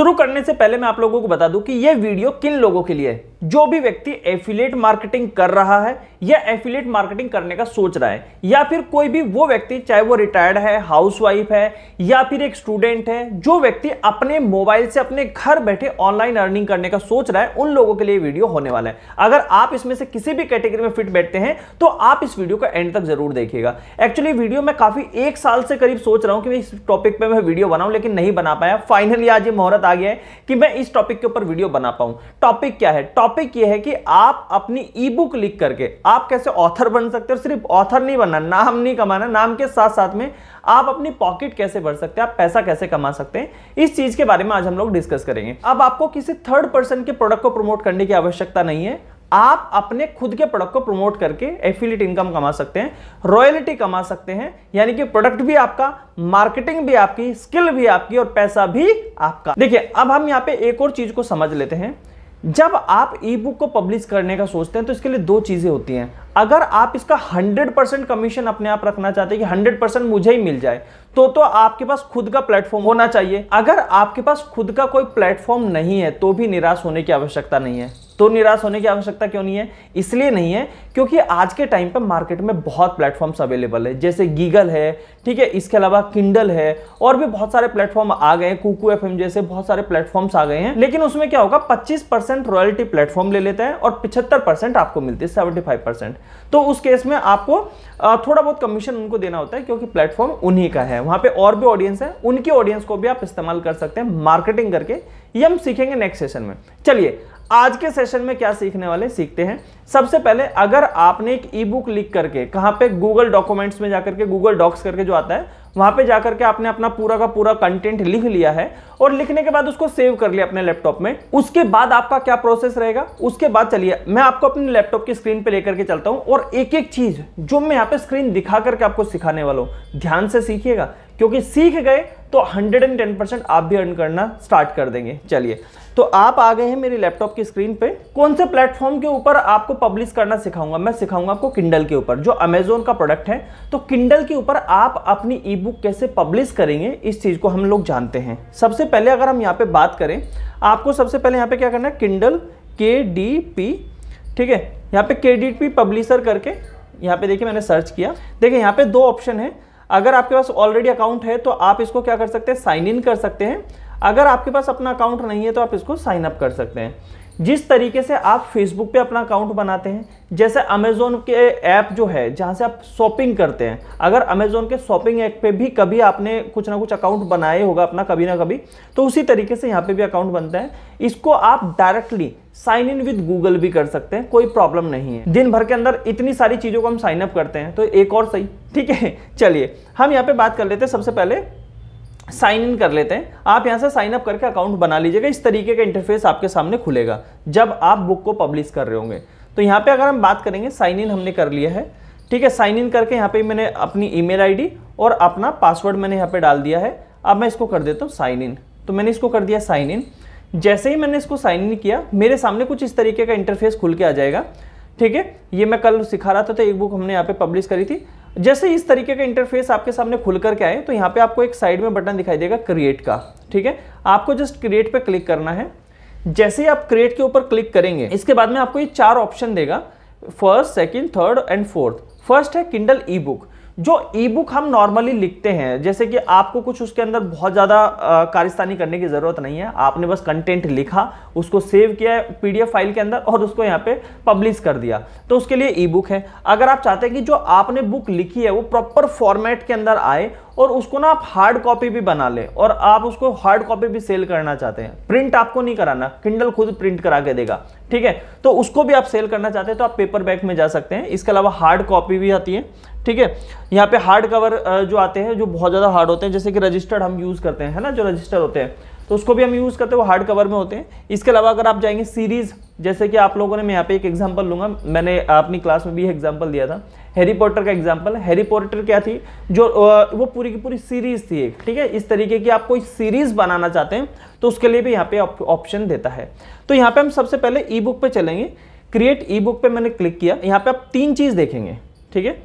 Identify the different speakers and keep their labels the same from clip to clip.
Speaker 1: शुरू करने से पहले मैं आप लोगों को बता दूं कि यह वीडियो किन लोगों के लिए है जो भी व्यक्ति एफिलेट मार्केटिंग कर रहा है या एफिलेट मार्केटिंग करने का सोच रहा है या फिर कोई भी वो व्यक्ति चाहे वो रिटायर्ड है हाउसवाइफ है या फिर एक स्टूडेंट है जो व्यक्ति अपने मोबाइल से अपने घर बैठे ऑनलाइन अर्निंग करने का सोच रहा है उन लोगों के लिए वीडियो होने वाला है अगर आप इसमें से किसी भी कैटेगरी में फिट बैठते हैं तो आप इस वीडियो का एंड तक जरूर देखिएगा एक्चुअली वीडियो मैं काफी एक साल से करीब सोच रहा हूं कि मैं इस टॉपिक पर मैं वीडियो बनाऊं लेकिन नहीं बना पाया फाइनली आज ये मुहूर्त आ गया है कि मैं इस टॉपिक के ऊपर वीडियो बना पाऊं टॉपिक क्या है टॉपिक ये है कि आप अपनी ई बुक लिख करके आप कैसे ऑथर बन सकते हो सिर्फ ऑथर नहीं बनना नाम नहीं कमाना नाम के साथ साथ में आप अपनी पॉकेट कैसे भर सकते हैं आप पैसा कैसे कमा सकते हैं इस चीज के बारे में आज हम लोग डिस्कस करेंगे अब आपको किसी थर्ड पर्सन के प्रोडक्ट को प्रमोट करने की आवश्यकता नहीं है आप अपने खुद के प्रोडक्ट को प्रमोट करके एफिलिट इनकम कमा सकते हैं रॉयल्टी कमा सकते हैं यानी कि प्रोडक्ट भी आपका मार्केटिंग भी आपकी स्किल भी आपकी और पैसा भी आपका देखिए अब हम यहाँ पे एक और चीज को समझ लेते हैं जब आप ई बुक को पब्लिश करने का सोचते हैं तो इसके लिए दो चीज़ें होती हैं अगर आप इसका 100 परसेंट कमीशन अपने आप रखना चाहते हैं कि 100 परसेंट मुझे ही मिल जाए तो तो आपके पास खुद का प्लेटफॉर्म होना चाहिए अगर आपके पास खुद का कोई प्लेटफॉर्म नहीं है तो भी निराश होने की आवश्यकता नहीं है तो निराश होने की आवश्यकता क्यों नहीं है इसलिए नहीं है क्योंकि आज के टाइम पर मार्केट में बहुत प्लेटफॉर्म्स अवेलेबल है जैसे गीगल है ठीक है इसके अलावा किंडल है और भी बहुत सारे प्लेटफॉर्म आ गए हैं कुकू एफ जैसे बहुत सारे प्लेटफॉर्म्स आ गए हैं लेकिन उसमें क्या होगा पच्चीस रॉयल्टी प्लेटफॉर्म ले लेते हैं और पिछहत्तर आपको मिलती है सेवेंटी तो उस केस में आपको थोड़ा बहुत कमीशन उनको देना होता है क्योंकि प्लेटफॉर्म उन्हीं का है वहां पे और भी ऑडियंस है उनकी ऑडियंस को भी आप इस्तेमाल कर सकते हैं मार्केटिंग करके ये हम सीखेंगे नेक्स्ट सेशन में चलिए आज के सेशन में क्या सीखने वाले सीखते हैं सबसे पहले अगर आपने एक ई बुक लिख करके कहाँ पे गूगल डॉक्यूमेंट्स में जाकर के गूगल डॉक्स करके जो आता है वहां पे जाकर के आपने अपना पूरा का पूरा कंटेंट लिख लिया है और लिखने के बाद उसको सेव कर लिया अपने लैपटॉप में उसके बाद आपका क्या प्रोसेस रहेगा उसके बाद चलिए मैं आपको अपने लैपटॉप की स्क्रीन पे लेकर के चलता हूँ और एक एक चीज़ जो मैं यहाँ पे स्क्रीन दिखा करके आपको सिखाने वाला हूँ ध्यान से सीखिएगा क्योंकि सीख गए तो 110 परसेंट आप भी अर्न करना स्टार्ट कर देंगे चलिए तो आप आ गए हैं मेरे लैपटॉप की स्क्रीन पे कौन से प्लेटफॉर्म के ऊपर आपको पब्लिश करना सिखाऊंगा मैं सिखाऊंगा आपको किंडल के ऊपर जो अमेजोन का प्रोडक्ट है तो किंडल के ऊपर आप अपनी ई बुक कैसे पब्लिश करेंगे इस चीज़ को हम लोग जानते हैं सबसे पहले अगर हम यहाँ पे बात करें आपको सबसे पहले यहाँ पे क्या करना है किंडल के डी पी ठीक है यहाँ पे के डी पी पब्लिशर करके यहाँ पे देखिए मैंने सर्च किया देखिए यहाँ पे दो ऑप्शन है अगर आपके पास ऑलरेडी अकाउंट है तो आप इसको क्या कर सकते हैं साइन इन कर सकते हैं अगर आपके पास अपना अकाउंट नहीं है तो आप इसको साइन अप कर सकते हैं जिस तरीके से आप फेसबुक पे अपना अकाउंट बनाते हैं जैसे अमेजोन के ऐप जो है जहाँ से आप शॉपिंग करते हैं अगर अमेजोन के शॉपिंग ऐप पे भी कभी आपने कुछ ना कुछ अकाउंट बनाए होगा अपना कभी ना कभी तो उसी तरीके से यहाँ पे भी अकाउंट बनता है इसको आप directly sign in with Google भी कर सकते हैं कोई प्रॉब्लम नहीं है दिन भर के अंदर इतनी सारी चीज़ों को हम साइन अप करते हैं तो एक और सही ठीक है चलिए हम यहाँ पे बात कर लेते हैं सबसे पहले साइन इन कर लेते हैं आप यहाँ से साइन अप करके अकाउंट बना लीजिएगा इस तरीके का इंटरफेस आपके सामने खुलेगा जब आप बुक को पब्लिश कर रहे होंगे तो यहाँ पे अगर हम बात करेंगे साइन इन हमने कर लिया है ठीक है साइन इन करके यहाँ पे मैंने अपनी ईमेल आईडी और अपना पासवर्ड मैंने यहाँ पे डाल दिया है अब मैं इसको कर देता हूँ साइन इन तो मैंने इसको कर दिया साइन इन जैसे ही मैंने इसको साइन इन किया मेरे सामने कुछ इस तरीके का इंटरफेस खुल के आ जाएगा ठीक है ये मैं कल सिखा रहा था तो एक बुक हमने यहाँ पे पब्लिश करी थी जैसे इस तरीके का इंटरफेस आपके सामने खुल करके आए तो यहाँ पे आपको एक साइड में बटन दिखाई देगा क्रिएट का ठीक है आपको जस्ट क्रिएट पे क्लिक करना है जैसे ही आप क्रिएट के ऊपर क्लिक करेंगे इसके बाद में आपको ये चार ऑप्शन देगा first second third and fourth first है किंडल ई बुक जो ई बुक हम नॉर्मली लिखते हैं जैसे कि आपको कुछ उसके अंदर बहुत ज़्यादा कारिस्तानी करने की ज़रूरत नहीं है आपने बस कंटेंट लिखा उसको सेव किया है पीडीएफ फाइल के अंदर और उसको यहाँ पे पब्लिश कर दिया तो उसके लिए ई बुक है अगर आप चाहते हैं कि जो आपने बुक लिखी है वो प्रॉपर फॉर्मेट के अंदर आए और उसको ना आप हार्ड कॉपी भी बना ले और आप उसको हार्ड कॉपी भी सेल करना चाहते हैं प्रिंट आपको नहीं कराना किंडल खुद प्रिंट करा के देगा ठीक है तो उसको भी आप सेल करना चाहते हैं तो आप पेपर बैग में जा सकते हैं इसके अलावा हार्ड कॉपी भी आती है ठीक है यहाँ पे हार्ड कवर जो आते हैं जो बहुत ज़्यादा हार्ड होते हैं जैसे कि रजिस्टर्ड हम यूज़ करते हैं है ना जो रजिस्टर होते हैं तो उसको भी हम यूज़ करते हैं वो हार्ड कवर में होते हैं इसके अलावा अगर आप जाएंगे सीरीज़ जैसे कि आप लोगों ने मैं यहाँ पे एक एग्जांपल लूँगा मैंने अपनी क्लास में भी एग्जांपल दिया था हैरी पॉटर का एग्जांपल हैरी पॉटर क्या थी जो वो पूरी की पूरी सीरीज़ थी एक ठीक है इस तरीके की आप कोई सीरीज़ बनाना चाहते हैं तो उसके लिए भी यहाँ पे ऑप्शन देता है तो यहाँ पर हम सबसे पहले ई बुक पर चलेंगे क्रिएट ई बुक पर मैंने क्लिक किया यहाँ पर आप तीन चीज़ देखेंगे ठीक है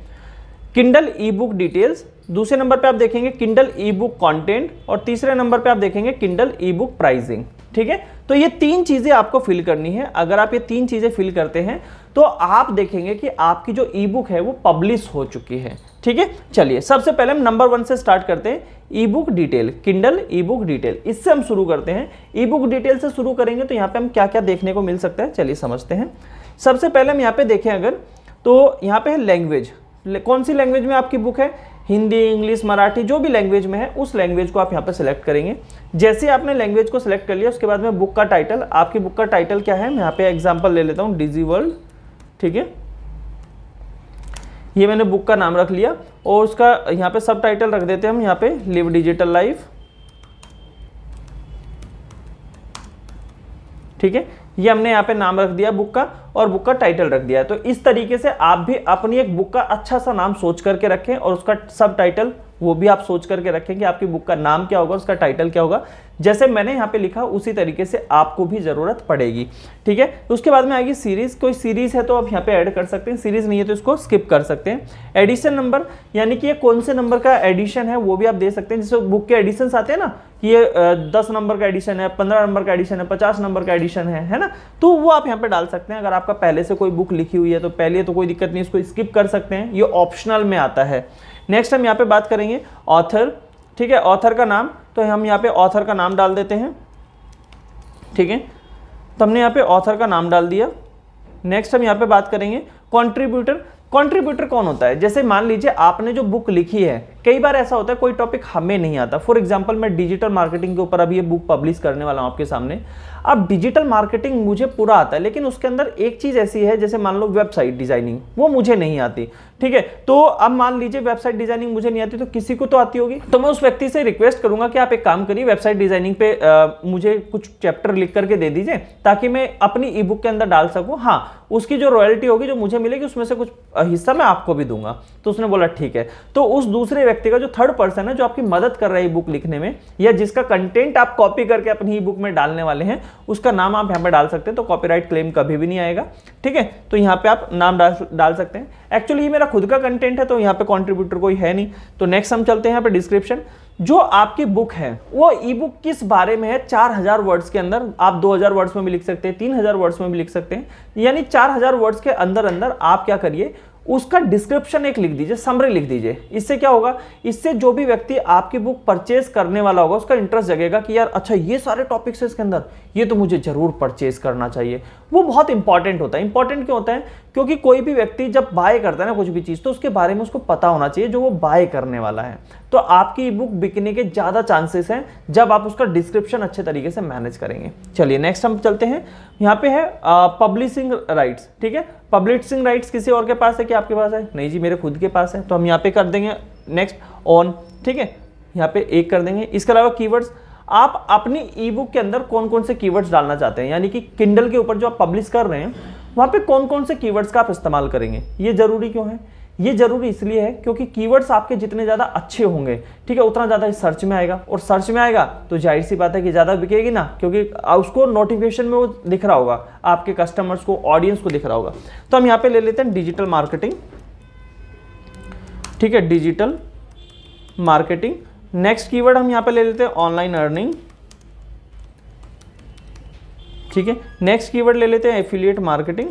Speaker 1: किंडल ई बुक डिटेल्स दूसरे नंबर पे आप देखेंगे किंडल ई बुक कॉन्टेंट और तीसरे नंबर पे आप देखेंगे किंडल ई बुक प्राइजिंग ठीक है तो ये तीन चीज़ें आपको फिल करनी है अगर आप ये तीन चीज़ें फिल करते हैं तो आप देखेंगे कि आपकी जो ई बुक है वो पब्लिश हो चुकी है ठीक है चलिए सबसे पहले हम नंबर वन से स्टार्ट करते हैं e book detail Kindle e book detail इससे हम शुरू करते हैं ई बुक डिटेल से शुरू करेंगे तो यहाँ पे हम क्या क्या देखने को मिल सकता है चलिए समझते हैं सबसे पहले हम यहाँ पे देखें अगर तो यहाँ पे है लैंग्वेज कौन सी लैंग्वेज में आपकी बुक है हिंदी इंग्लिश मराठी जो भी लैंग्वेज में है उस लैंग्वेज को आप यहाँ पर सिलेक्ट करेंगे जैसे आपने लैंग्वेज को सिलेक्ट कर लिया उसके बाद में बुक का टाइटल आपकी बुक का टाइटल क्या है मैं यहाँ पे एग्जाम्पल ले लेता हूँ डिजी वर्ल्ड ठीक है ये मैंने बुक का नाम रख लिया और उसका यहाँ पे सब टाइटल रख देते हैं हम यहाँ पे लिव डिजिटल लाइफ ठीक है ये हमने यहाँ पे नाम रख दिया बुक का और बुक का टाइटल रख दिया तो इस तरीके से आप भी अपनी एक बुक का अच्छा सा नाम सोच करके रखें और उसका सब टाइटल वो भी आप सोच करके रखें कि आपकी बुक का नाम क्या होगा उसका टाइटल क्या होगा जैसे मैंने यहाँ पे लिखा उसी तरीके से आपको भी ज़रूरत पड़ेगी ठीक है तो उसके बाद में आएगी सीरीज़ कोई सीरीज़ है तो आप यहाँ पे ऐड कर सकते हैं सीरीज़ नहीं है तो इसको स्किप कर सकते हैं एडिशन नंबर यानी कि ये कौन से नंबर का एडिशन है वो भी आप दे सकते हैं जैसे बुक के एडिशन आते हैं ना कि ये दस नंबर का एडिशन है पंद्रह नंबर का एडिशन है पचास नंबर का एडिशन है है ना तो वो आप यहाँ पे डाल सकते हैं अगर आपका पहले से कोई बुक लिखी हुई है तो पहले तो कोई दिक्कत नहीं इसको स्किप कर सकते हैं ये ऑप्शनल में आता है नेक्स्ट हम यहाँ पे बात करेंगे ऑथर ठीक है ऑथर का नाम तो हम यहाँ पे ऑथर का नाम डाल देते हैं ठीक है तो हमने यहाँ पे ऑथर का नाम डाल दिया नेक्स्ट हम यहाँ पे बात करेंगे कंट्रीब्यूटर कंट्रीब्यूटर कौन होता है जैसे मान लीजिए आपने जो बुक लिखी है कई बार ऐसा होता है कोई टॉपिक हमें नहीं आता फॉर एग्जाम्पल मैं डिजिटल मार्केटिंग के ऊपर अभी ये बुक पब्लिश करने वाला हूँ आपके सामने अब डिजिटल मार्केटिंग मुझे पूरा आता है लेकिन उसके अंदर एक चीज़ ऐसी है जैसे मान लो वेबसाइट डिजाइनिंग वो मुझे नहीं आती ठीक है तो अब मान लीजिए वेबसाइट डिजाइनिंग मुझे नहीं आती तो किसी को तो आती होगी तो मैं उस व्यक्ति से रिक्वेस्ट करूंगा कि आप एक काम करिए वेबसाइट डिजाइनिंग पे आ, मुझे कुछ चैप्टर लिख करके दे दीजिए ताकि मैं अपनी ई बुक के अंदर डाल सकूँ हाँ उसकी जो रॉयल्टी होगी जो मुझे मिलेगी उसमें से कुछ हिस्सा मैं आपको भी दूंगा तो उसने बोला ठीक है तो उस दूसरे व्यक्ति का जो थर्ड पर्सन है जो आपकी मदद कर रहा है बुक लिखने में या जिसका कंटेंट आप कॉपी करके अपनी ई बुक में डालने वाले हैं उसका नाम आप यहाँ पर डाल सकते हैं तो कॉपीराइट क्लेम कभी भी नहीं आएगा ठीक है तो यहाँ पे आप नाम डाल सकते हैं एक्चुअली ये मेरा खुद का कंटेंट है तो यहाँ पे कॉन्ट्रीब्यूटर कोई है नहीं तो नेक्स्ट हम चलते हैं यहाँ पे डिस्क्रिप्शन जो आपकी बुक है वो ई बुक किस बारे में है 4000 वर्ड्स के अंदर आप 2000 वर्ड्स में भी लिख सकते हैं 3000 वर्ड्स में भी लिख सकते हैं यानी 4000 वर्ड्स के अंदर अंदर आप क्या करिए उसका डिस्क्रिप्शन एक लिख दीजिए समरी लिख दीजिए इससे क्या होगा इससे जो भी व्यक्ति आपकी बुक परचेज करने वाला होगा उसका इंटरेस्ट जगेगा कि यार अच्छा ये सारे टॉपिक्स हैं इसके अंदर ये तो मुझे ज़रूर परचेज करना चाहिए वो बहुत इंपॉर्टेंट होता है इंपॉर्टेंट क्यों होता है क्योंकि कोई भी व्यक्ति जब बाय करता है ना कुछ भी चीज़ तो उसके बारे में उसको पता होना चाहिए जो वो बाय करने वाला है तो आपकी ई बुक बिकने के ज़्यादा चांसेस हैं जब आप उसका डिस्क्रिप्शन अच्छे तरीके से मैनेज करेंगे चलिए नेक्स्ट हम चलते हैं यहाँ पे है पब्लिशिंग राइट्स ठीक है पब्लिशिंग राइट्स किसी और के पास है कि आपके पास है नहीं जी मेरे खुद के पास है तो हम यहाँ पे कर देंगे नेक्स्ट ऑन ठीक है यहाँ पे एक कर देंगे इसके अलावा कीवर्ड्स आप अपनी ई बुक के अंदर कौन कौन से कीवर्ड्स डालना चाहते हैं यानी कि किंडल के ऊपर जो आप पब्लिश कर रहे हैं वहां पे कौन कौन से कीवर्ड्स का आप इस्तेमाल करेंगे ये ज़रूरी क्यों है ये जरूरी इसलिए है क्योंकि कीवर्ड्स आपके जितने ज़्यादा अच्छे होंगे ठीक है उतना ज़्यादा सर्च में आएगा और सर्च में आएगा तो जाहिर सी बात है कि ज़्यादा बिकेगी ना क्योंकि उसको नोटिफिकेशन में वो दिख रहा होगा आपके कस्टमर्स को ऑडियंस को दिख रहा होगा तो हम यहां पे ले लेते हैं डिजिटल मार्केटिंग ठीक है डिजिटल मार्केटिंग नेक्स्ट कीवर्ड हम यहाँ पर ले लेते हैं ऑनलाइन अर्निंग ठीक है नेक्स्ट कीवर्ड ले लेते हैं एफिलिएट मार्केटिंग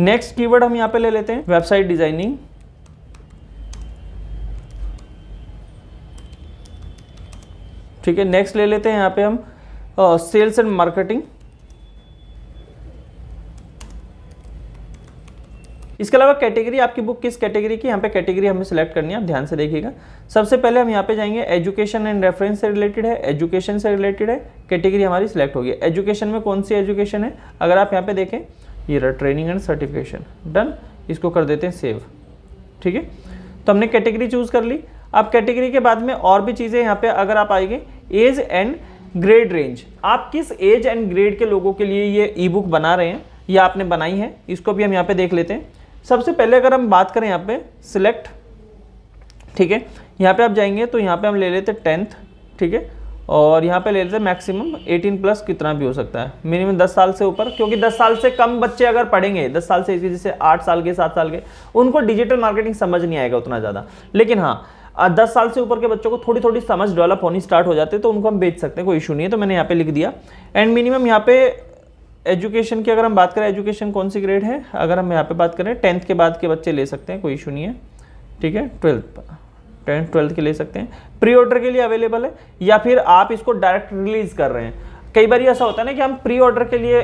Speaker 1: नेक्स्ट कीवर्ड हम यहां पे ले लेते हैं वेबसाइट डिजाइनिंग ठीक है नेक्स्ट ले लेते हैं यहाँ पे हम सेल्स एंड मार्केटिंग इसके अलावा कैटेगरी आपकी बुक किस कैटेगरी की यहाँ पे कैटेगरी हमें सेलेक्ट करनी है आप ध्यान से देखिएगा सबसे पहले हम यहाँ पे जाएंगे एजुकेशन एंड रेफरेंस से रिलेटेड है एजुकेशन से रिलेटेड है कैटेगरी हमारी सिलेक्ट होगी एजुकेशन में कौन सी एजुकेशन है अगर आप यहाँ पे देखें ये रहा ट्रेनिंग एंड सर्टिफिकेशन डन इसको कर देते हैं सेव ठीक है तो हमने कैटेगरी चूज कर ली अब कैटेगरी के बाद में और भी चीज़ें यहाँ पे अगर आप आएंगे एज एंड ग्रेड रेंज आप किस एज एंड ग्रेड के लोगों के लिए ये ई बुक बना रहे हैं या आपने बनाई है इसको भी हम यहाँ पे देख लेते हैं सबसे पहले अगर हम बात करें यहाँ पे सिलेक्ट ठीक है यहाँ पे आप जाएंगे तो यहाँ पे हम ले लेते हैं टेंथ ठीक है और यहाँ पे ले लेते हैं मैक्सिमम 18 प्लस कितना भी हो सकता है मिनिमम 10 साल से ऊपर क्योंकि 10 साल से कम बच्चे अगर पढ़ेंगे 10 साल से इसी जैसे 8 साल के 7 साल के उनको डिजिटल मार्केटिंग समझ नहीं आएगा उतना ज़्यादा लेकिन हाँ दस साल से ऊपर के बच्चों को थोड़ी थोड़ी समझ डेवलप होनी स्टार्ट हो जाती है तो उनको हम बेच सकते हैं कोई इशू नहीं है तो मैंने यहाँ पे लिख दिया एंड मिनिमम यहाँ पे एजुकेशन की अगर हम बात करें एजुकेशन कौन सी ग्रेड है अगर हम यहाँ पे बात करें टेंथ के बाद के बच्चे ले सकते हैं कोई इशू नहीं है ठीक है ट्वेल्थ टेंथ ट्वेल्थ के ले सकते हैं प्री ऑर्डर के लिए अवेलेबल है या फिर आप इसको डायरेक्ट रिलीज कर रहे हैं कई बार ऐसा होता है ना कि हम प्री ऑर्डर के लिए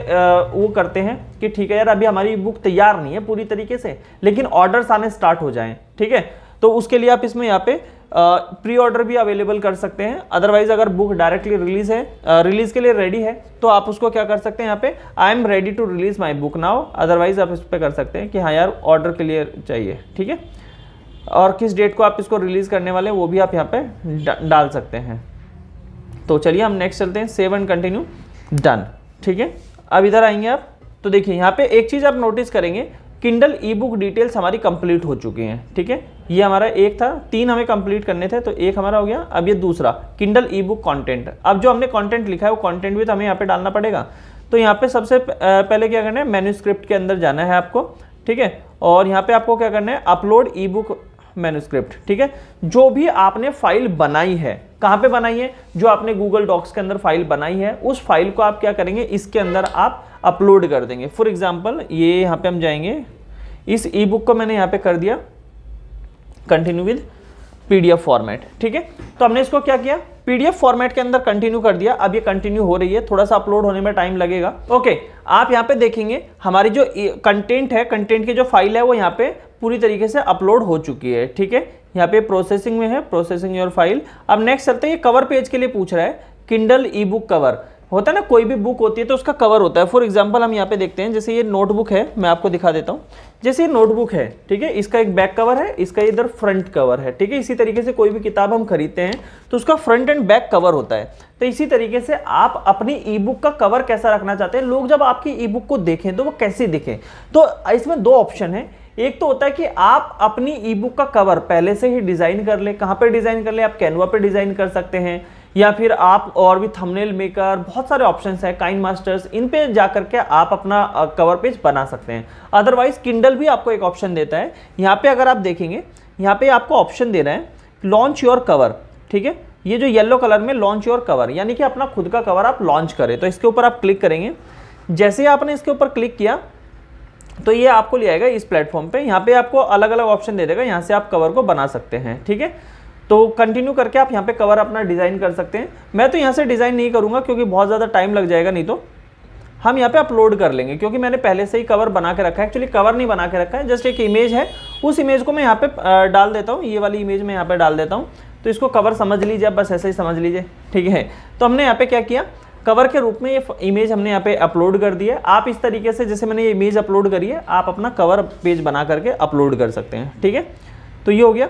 Speaker 1: वो करते हैं कि ठीक है यार अभी हमारी बुक तैयार नहीं है पूरी तरीके से लेकिन ऑर्डर्स आने स्टार्ट हो जाए ठीक है तो उसके लिए आप इसमें यहाँ पे प्री ऑर्डर भी अवेलेबल कर सकते हैं अदरवाइज अगर बुक डायरेक्टली रिलीज है रिलीज के लिए रेडी है तो आप उसको क्या कर सकते हैं यहाँ पे I am ready to release my book now otherwise आप इस पर कर सकते हैं कि हाँ यार ऑर्डर के लिए चाहिए ठीक है और किस डेट को आप इसको रिलीज करने वाले वो भी आप यहाँ पे डा, डाल सकते हैं तो चलिए हम नेक्स्ट चलते हैं सेव एंड कंटिन्यू डन ठीक है अब इधर आएंगे आप तो देखिए यहाँ पे एक चीज़ आप नोटिस करेंगे किंडल ई बुक डिटेल्स हमारी कंप्लीट हो चुकी हैं ठीक है ये हमारा एक था तीन हमें कंप्लीट करने थे तो एक हमारा हो गया अब ये दूसरा किंडल ई बुक कॉन्टेंट अब जो हमने कॉन्टेंट लिखा है वो कॉन्टेंट भी तो हमें यहाँ पे डालना पड़ेगा तो यहाँ पे सबसे पहले क्या करना है मेन्यूस्क्रिप्ट के अंदर जाना है आपको ठीक है और यहाँ पे आपको क्या करना है अपलोड ई बुक मेन्यूस्क्रिप्ट ठीक है जो भी आपने फाइल बनाई है कहाँ पे बनाई है जो आपने गूगल डॉक्स के अंदर फाइल बनाई है उस फाइल को आप क्या करेंगे इसके अंदर आप अपलोड कर देंगे फॉर एग्जाम्पल ये यहाँ पे हम जाएंगे इस ई बुक को मैंने यहाँ पे कर दिया कंटिन्यू विद पीडीएफ फॉर्मेट ठीक है तो हमने इसको क्या किया पीडीएफ फॉर्मेट के अंदर कंटिन्यू कर दिया अब ये कंटिन्यू हो रही है थोड़ा सा अपलोड होने में टाइम लगेगा ओके आप यहाँ पे देखेंगे हमारी जो कंटेंट है कंटेंट की जो फाइल है वो यहाँ पे पूरी तरीके से अपलोड हो चुकी है ठीक है यहाँ पे प्रोसेसिंग में है प्रोसेसिंग योर फाइल अब नेक्स्ट चलते हैं ये कवर पेज के लिए पूछ रहा है किंडल ई बुक कवर होता है ना कोई भी बुक होती है तो उसका कवर होता है फॉर एग्जाम्पल हम यहाँ पे देखते हैं जैसे ये नोटबुक है मैं आपको दिखा देता हूँ जैसे ये नोटबुक है ठीक है इसका एक बैक कवर है इसका इधर फ्रंट कवर है ठीक है इसी तरीके से कोई भी किताब हम खरीदते हैं तो उसका फ्रंट एंड बैक कवर होता है तो इसी तरीके से आप अपनी ई बुक का कवर कैसा रखना चाहते हैं लोग जब आपकी ई बुक को देखें तो वो कैसे दिखें तो इसमें दो ऑप्शन है एक तो होता है कि आप अपनी ई बुक का कवर पहले से ही डिज़ाइन कर ले कहाँ पर डिज़ाइन कर ले आप कैनवा पर डिज़ाइन कर सकते हैं या फिर आप और भी थंबनेल मेकर बहुत सारे ऑप्शन है काइन मास्टर्स इन पे जा करके आप अपना कवर पेज बना सकते हैं अदरवाइज किंडल भी आपको एक ऑप्शन देता है यहाँ पे अगर आप देखेंगे यहाँ पे आपको ऑप्शन दे रहे हैं लॉन्च योर कवर ठीक है ये जो येलो कलर में लॉन्च योर कवर यानी कि अपना खुद का कवर आप लॉन्च करें तो इसके ऊपर आप क्लिक करेंगे जैसे ही आपने इसके ऊपर क्लिक किया तो ये आपको ले आएगा इस प्लेटफॉर्म पे यहाँ पे आपको अलग अलग ऑप्शन दे देगा यहाँ से आप कवर को बना सकते हैं ठीक है तो कंटिन्यू करके आप यहाँ पे कवर अपना डिज़ाइन कर सकते हैं मैं तो यहाँ से डिज़ाइन नहीं करूँगा क्योंकि बहुत ज़्यादा टाइम लग जाएगा नहीं तो हम यहाँ पे अपलोड कर लेंगे क्योंकि मैंने पहले से ही कवर बना के रखा है एक्चुअली कवर नहीं बना के रखा है जस्ट एक इमेज है उस इमेज को मैं यहाँ पे डाल देता हूँ ये वाली इमेज मैं यहाँ पे डाल देता हूँ तो इसको कवर समझ लीजिए आप बस ऐसे ही समझ लीजिए ठीक है तो हमने यहाँ पे क्या किया कवर के रूप में ये इमेज हमने यहाँ पे अपलोड कर दिया आप इस तरीके से जैसे मैंने ये इमेज अपलोड करी है आप अपना कवर पेज बना करके अपलोड कर सकते हैं ठीक है तो ये हो गया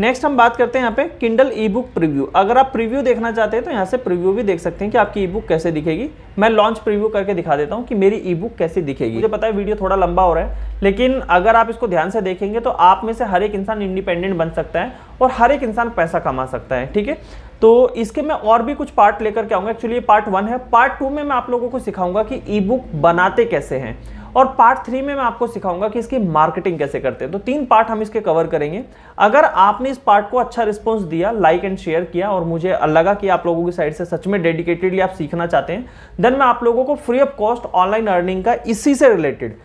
Speaker 1: नेक्स्ट हम बात करते हैं यहाँ पे किंडल ई बुक प्रिव्यू अगर आप प्रिव्यू देखना चाहते हैं तो यहाँ से प्रिव्यू भी देख सकते हैं कि आपकी ई बुक कैसे दिखेगी मैं लॉन्च प्रिव्यू करके दिखा देता हूँ कि मेरी ई बुक कैसे दिखेगी मुझे पता है वीडियो थोड़ा लंबा हो रहा है लेकिन अगर आप इसको ध्यान से देखेंगे तो आप में से हर एक इंसान इंडिपेंडेंट बन सकता है और हर एक इंसान पैसा कमा सकता है ठीक है तो इसके मैं और भी कुछ पार्ट लेकर के आऊंगा एक्चुअली ये पार्ट वन है पार्ट टू में मैं आप लोगों को सिखाऊंगा कि ई बुक बनाते कैसे हैं और पार्ट थ्री में मैं आपको सिखाऊंगा कि इसकी मार्केटिंग कैसे करते हैं तो तीन पार्ट हम इसके कवर करेंगे अगर आपने इस पार्ट को अच्छा रिस्पॉन्स दिया लाइक एंड शेयर किया और मुझे लगा कि आप लोगों की साइड से सच में डेडिकेटेडली आप सीखना चाहते हैं देन मैं आप लोगों को free of cost online earning का इसी से रिलेटेड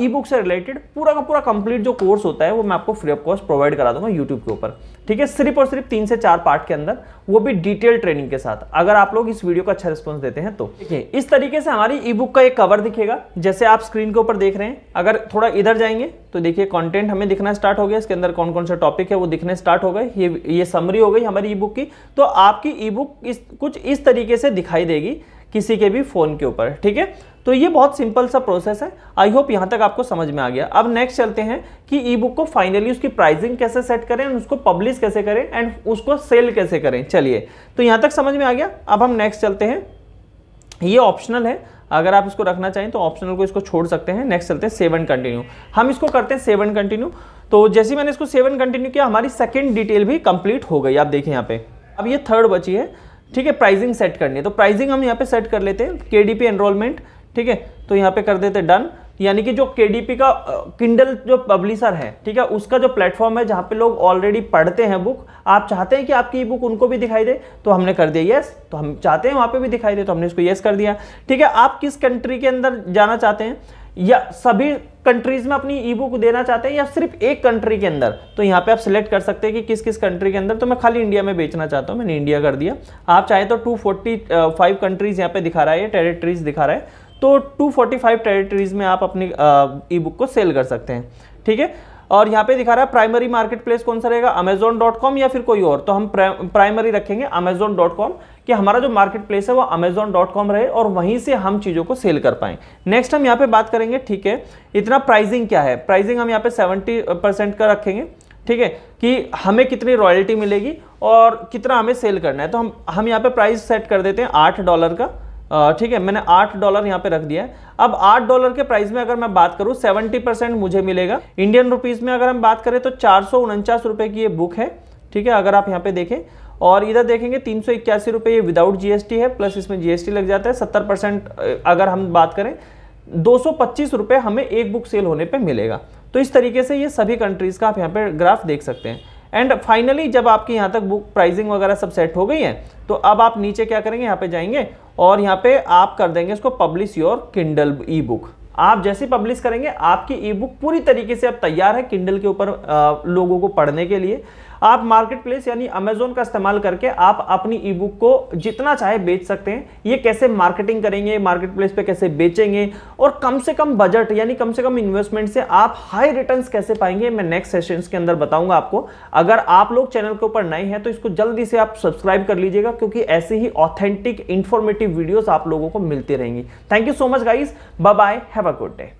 Speaker 1: ई बुक से रिलेटेड पूरा का पूरा कंप्लीट जो कोर्स होता है वो मैं आपको फ्री ऑफ कॉस्ट प्रोवाइड करा दूंगा यूट्यूब के ऊपर ठीक है सिर्फ और सिर्फ तीन से चार पार्ट के अंदर वो भी डिटेल ट्रेनिंग के साथ अगर आप लोग इस वीडियो को अच्छा रिस्पॉन्स देते हैं तो देखिए इस तरीके से हमारी ई बुक का एक कवर दिखेगा जैसे आप स्क्रीन के ऊपर देख रहे हैं अगर थोड़ा इधर जाएंगे तो देखिए कॉन्टेंट हमें दिखना स्टार्ट हो गया इसके अंदर कौन कौन सा टॉपिक है वो दिखने स्टार्ट हो गए ये ये समरी हो गई हमारी ई बुक की तो आपकी ई बुक इस कुछ इस तरीके से दिखाई देगी किसी के भी फ़ोन के ऊपर ठीक है तो ये बहुत सिंपल सा प्रोसेस है आई होप यहाँ तक आपको समझ में आ गया अब नेक्स्ट चलते हैं कि ई बुक को फाइनली उसकी प्राइसिंग कैसे सेट करें और उसको पब्लिश कैसे करें एंड उसको सेल कैसे करें चलिए तो यहाँ तक समझ में आ गया अब हम नेक्स्ट चलते हैं ये ऑप्शनल है अगर आप इसको रखना चाहें तो ऑप्शनल को इसको छोड़ सकते हैं नेक्स्ट चलते हैं सेवन कंटिन्यू हम इसको करते हैं सेवन कंटिन्यू तो जैसे मैंने इसको सेवन कंटिन्यू किया हमारी सेकेंड डिटेल भी कंप्लीट हो गई आप देखिए यहाँ पे अब ये थर्ड बची है ठीक है प्राइसिंग सेट करनी है तो प्राइसिंग हम यहाँ पे सेट कर लेते हैं के डी पी एनरोलमेंट ठीक है तो यहाँ पे कर देते डन यानी कि जो के का किंडल जो पब्लिशर है ठीक है उसका जो प्लेटफॉर्म है जहाँ पे लोग ऑलरेडी पढ़ते हैं बुक आप चाहते हैं कि आपकी बुक उनको भी दिखाई दे तो हमने कर दिया यस तो हम चाहते हैं वहाँ पे भी दिखाई दे तो हमने इसको यस कर दिया ठीक है आप किस कंट्री के अंदर जाना चाहते हैं या सभी कंट्रीज में अपनी ई बुक देना चाहते हैं या सिर्फ एक कंट्री के अंदर तो यहाँ पे आप सिलेक्ट कर सकते हैं कि किस किस कंट्री के अंदर तो मैं खाली इंडिया में बेचना चाहता हूँ मैंने इंडिया कर दिया आप चाहे तो 245 कंट्रीज यहाँ पे दिखा रहा है टेरिटरीज दिखा रहा है तो 245 टेरिटरीज में आप अपनी ई बुक को सेल कर सकते हैं ठीक है और यहाँ पे दिखा रहा है प्राइमरी मार्केट प्लेस कौन सा रहेगा अमेजोन डॉट कॉम या फिर कोई और तो हम प्राइमरी रखेंगे अमेजोन डॉट कॉम कि हमारा जो मार्केट प्लेस है वो अमेजोन डॉट कॉम रहे और वहीं से हम चीज़ों को सेल कर पाएँ नेक्स्ट हम यहाँ पे बात करेंगे ठीक है इतना प्राइजिंग क्या है प्राइजिंग हम यहाँ पे सेवेंटी परसेंट का रखेंगे ठीक है कि हमें कितनी रॉयल्टी मिलेगी और कितना हमें सेल करना है तो हम हम यहाँ पर प्राइस सेट कर देते हैं आठ डॉलर का ठीक है मैंने आठ डॉलर यहाँ पे रख दिया है अब आठ डॉलर के प्राइस में अगर मैं बात करूँ सेवेंटी परसेंट मुझे मिलेगा इंडियन रुपीज़ में अगर हम बात करें तो चार सौ उनचास रुपये की ये बुक है ठीक है अगर आप यहाँ पे देखें और इधर देखेंगे तीन सौ इक्यासी रुपये ये विदाउट जीएसटी है प्लस इसमें जीएसटी लग जाता है सत्तर परसेंट अगर हम बात करें दो सौ पच्चीस रुपये हमें एक बुक सेल होने पर मिलेगा तो इस तरीके से ये सभी कंट्रीज़ का आप यहाँ पर ग्राफ देख सकते हैं एंड फाइनली जब आपकी यहाँ तक बुक प्राइसिंग वगैरह सब सेट हो गई है तो अब आप नीचे क्या करेंगे यहाँ पे जाएंगे और यहाँ पे आप कर देंगे इसको publish your Kindle e book आप जैसे पब्लिश करेंगे आपकी ई बुक पूरी तरीके से अब तैयार है किंडल के ऊपर लोगों को पढ़ने के लिए आप मार्केट प्लेस यानी अमेजोन का इस्तेमाल करके आप अपनी ई बुक को जितना चाहे बेच सकते हैं ये कैसे मार्केटिंग करेंगे मार्केट प्लेस पर कैसे बेचेंगे और कम से कम बजट यानी कम से कम इन्वेस्टमेंट से आप हाई रिटर्न कैसे पाएंगे मैं नेक्स्ट सेशन के अंदर बताऊंगा आपको अगर आप लोग चैनल के ऊपर नए हैं तो इसको जल्दी से आप सब्सक्राइब कर लीजिएगा क्योंकि ऐसे ही ऑथेंटिक इन्फॉर्मेटिव वीडियोस आप लोगों को मिलती रहेंगी thank you so much guys bye bye have a good day